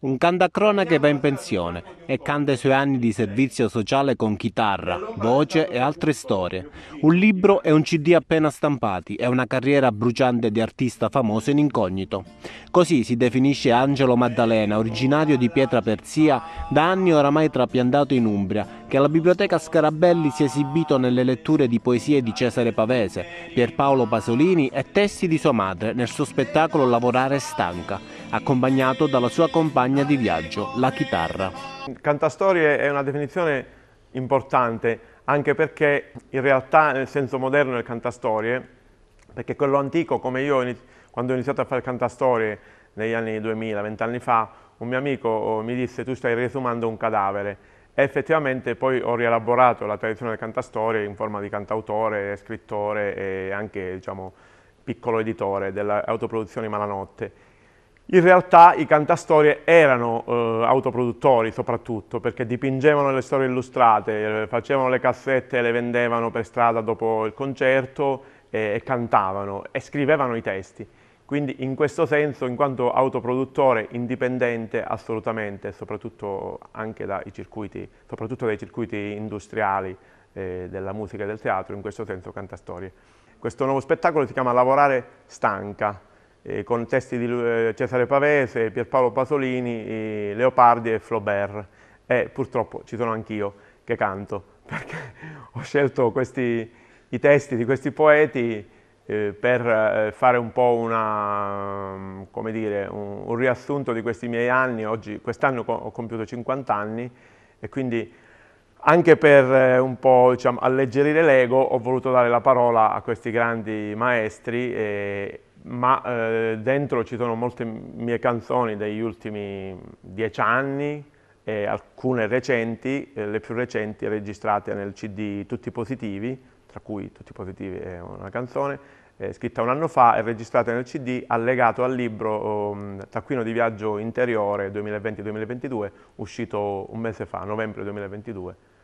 un cantacrona che va in pensione e canta i suoi anni di servizio sociale con chitarra, voce e altre storie. Un libro e un CD appena stampati e una carriera bruciante di artista famoso in incognito. Così si definisce Angelo Maddalena, originario di Pietra Persia, da anni oramai trapiantato in Umbria, che alla biblioteca Scarabelli si è esibito nelle letture di poesie di Cesare Pavese, Pierpaolo Pasolini e testi di sua madre nel suo spettacolo Lavorare stanca, accompagnato dalla sua compagna di viaggio, la chitarra. Il cantastorie è una definizione importante, anche perché in realtà nel senso moderno del cantastorie, perché quello antico, come io quando ho iniziato a fare cantastorie negli anni 2000, vent'anni fa, un mio amico oh, mi disse tu stai riesumando un cadavere e effettivamente poi ho rielaborato la tradizione del cantastorie in forma di cantautore, scrittore e anche diciamo, piccolo editore dell'autoproduzione Malanotte in realtà i cantastorie erano eh, autoproduttori soprattutto, perché dipingevano le storie illustrate, eh, facevano le cassette e le vendevano per strada dopo il concerto eh, e cantavano e scrivevano i testi. Quindi in questo senso, in quanto autoproduttore indipendente assolutamente, soprattutto anche dai circuiti, soprattutto dai circuiti industriali eh, della musica e del teatro, in questo senso cantastorie. Questo nuovo spettacolo si chiama Lavorare stanca, eh, con testi di eh, Cesare Pavese, Pierpaolo Pasolini, eh, Leopardi e Flaubert. E purtroppo ci sono anch'io che canto, perché ho scelto questi, i testi di questi poeti eh, per fare un po' una, mm, dire, un, un, riassunto di questi miei anni. Quest'anno ho compiuto 50 anni e quindi anche per un po' diciamo, alleggerire l'ego ho voluto dare la parola a questi grandi maestri e, ma eh, dentro ci sono molte mie canzoni degli ultimi dieci anni e alcune recenti, eh, le più recenti registrate nel CD Tutti Positivi, tra cui Tutti Positivi è una canzone, eh, scritta un anno fa e registrata nel CD allegato al libro um, Taccuino di viaggio interiore 2020-2022, uscito un mese fa, novembre 2022.